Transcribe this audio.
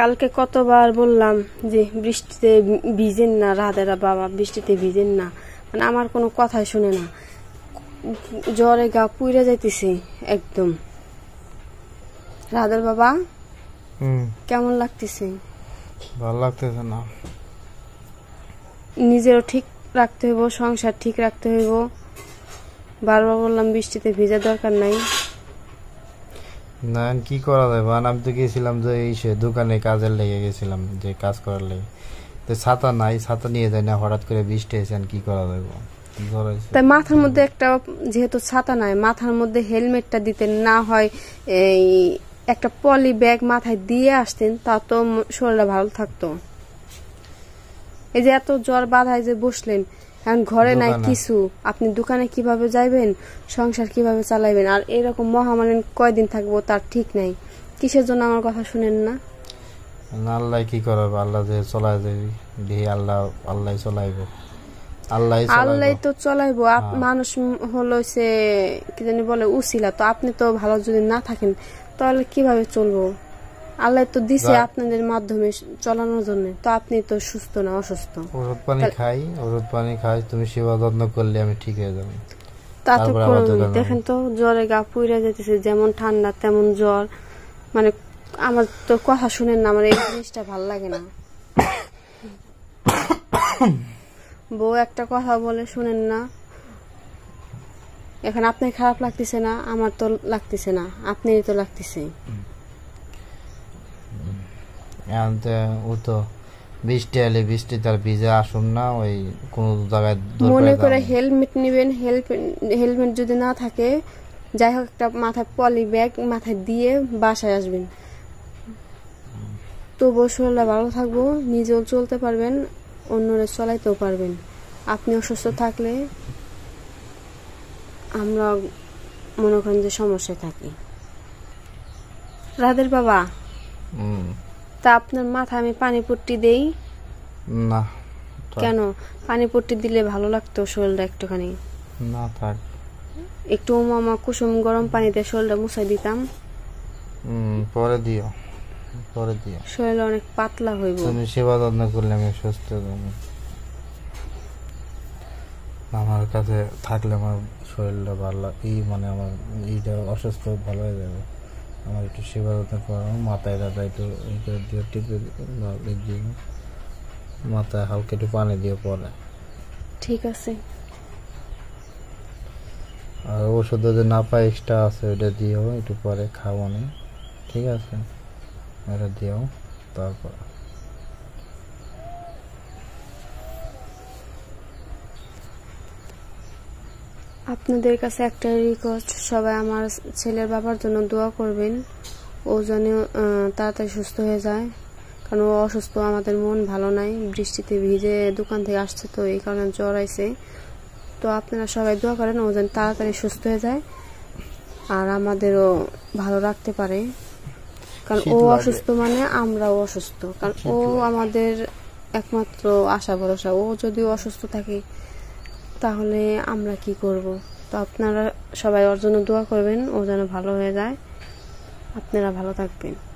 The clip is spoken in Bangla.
কালকে কতবার বললাম যে বৃষ্টিতে ভিজেন না রাধেরা বাবা বৃষ্টিতে ভিজেন না মানে আমার কোনো কথাই শুনে না জ্বরে গা পুইরে যাইতেছে একদম রাধার বাবা কেমন লাগতেছে ভালো লাগতেছে না নিজেরও ঠিক রাখতে হইব সংসার ঠিক রাখতে হইব বারবার বললাম বৃষ্টিতে ভিজা দরকার নাই না কি করা যায় বান আমি তো গেছিলাম যে এই সে দোকানে কাজের লেগে গেছিলাম যে কাজ করার লেগে তো ছাতা নাই ছাতা নিয়ে যায় না হঠাৎ করে বৃষ্টি এসে কি করা যায় তাই মাথার মধ্যে একটা যেহেতু ছাতা নাই মাথার মধ্যে হেলমেটটা দিতে না হয় এই একটা পলি ব্যাগ মাথায় দিয়ে আসতেন তা তো শরীরটা ভালো থাকতো এই যে এত জ্বর বাধায় যে বসলেন কারণ ঘরে নাই কিছু আপনি দোকানে কিভাবে যাইবেন সংসার কিভাবে চালাইবেন আর এরকম মহামানব কয়দিন থাকবো তার ঠিক নাই কিসের জন্য আমার কথা শুনেন না আল্লাহ কি আল্লাহ যে চলাই আল্লাহ আল্লাহ চলাইব আল্লাহ আল্লাহ তো চলাইবো হ্যাঁ। মানুষ হলো সে কি জানি বলে উসিলা তো আপনি তো ভালো যদি না থাকেন তাহলে কিভাবে চলবো আল্লাহ তো দিছে আপনাদের মাধ্যমে চলানোর জন্য তো আপনি তো সুস্থ না অসুস্থ ওষুধ পানি খাই ওষুধ পানি খাই তুমি সেবা যত্ন করলে আমি ঠিক হয়ে যাবো তা তো দেখেন তো জ্বরে গা পুইরা যেতেছে যেমন ঠান্ডা তেমন জ্বর মানে আমার তো কথা শুনেন না আমার এই জিনিসটা ভাল লাগে না বউ একটা কথা বলে শুনেন না এখন আপনার খারাপ লাগতেছে না আমার তো লাগতেছে না আপনি তো লাগতেছে ও তো বৃষ্টি এলে বৃষ্টি তার ভিজে আসুন না ওই কোন জায়গায় মনে করে হেলমেট নিবেন হেলমেট যদি না থাকে যাই হোক একটা মাথায় পলি ব্যাগ মাথায় দিয়ে বাসায় আসবেন তবুও শরীরটা ভালো থাকবো নিজেও চলতে পারবেন অন্যরা চলাইতেও পারবেন আপনি অসুস্থ থাকলে আমরা মনে করেন যে সমস্যায় থাকি রাধের বাবা হুম তা আপনার মাথা আমি পানি পট্টি দেই না কেন পানি পট্টি দিলে ভালো লাগতো শরীরটা একটুখানি না থাক একটু মামা কুসুম গরম পানিতে শরীরটা মুছাই দিতাম হুম, পরে দিও পরে দিও শরীর অনেক পাতলা হইব তুমি সেবা যত্ন করলে আমি সুস্থ হব আমার কাছে থাকলে আমার শরীরটা ভালো ই মানে আমার এইটা অসুস্থ ভালো হয়ে যাবে আমার একটু সেবা যত্ন করানো মাথায় দাদা একটু দিয়ে টিপে দিয়ে মাথায় হালকা একটু পানি দিয়ে পরে ঠিক আছে আর ওষুধ যদি না পাই এক্সট্রা আছে ওইটা দিয়েও একটু পরে খাওয়ানি ঠিক আছে ওটা দিও তারপর আপনাদের কাছে একটা রিকোয়েস্ট সবাই আমার ছেলের বাবার জন্য দোয়া করবেন ও যেন তাড়াতাড়ি সুস্থ হয়ে যায় কারণ ও অসুস্থ আমাদের মন ভালো নাই বৃষ্টিতে ভিজে দোকান থেকে আসছে তো এই কারণে জ্বর আইছে তো আপনারা সবাই দোয়া করেন ও যেন তাড়াতাড়ি সুস্থ হয়ে যায় আর আমাদেরও ভালো রাখতে পারে কারণ ও অসুস্থ মানে আমরাও অসুস্থ কারণ ও আমাদের একমাত্র আশা ভরসা ও যদি অসুস্থ থাকে তাহলে আমরা কি করব তো আপনারা সবাই ওর জন্য দোয়া করবেন ও যেন ভালো হয়ে যায় আপনারা ভালো থাকবেন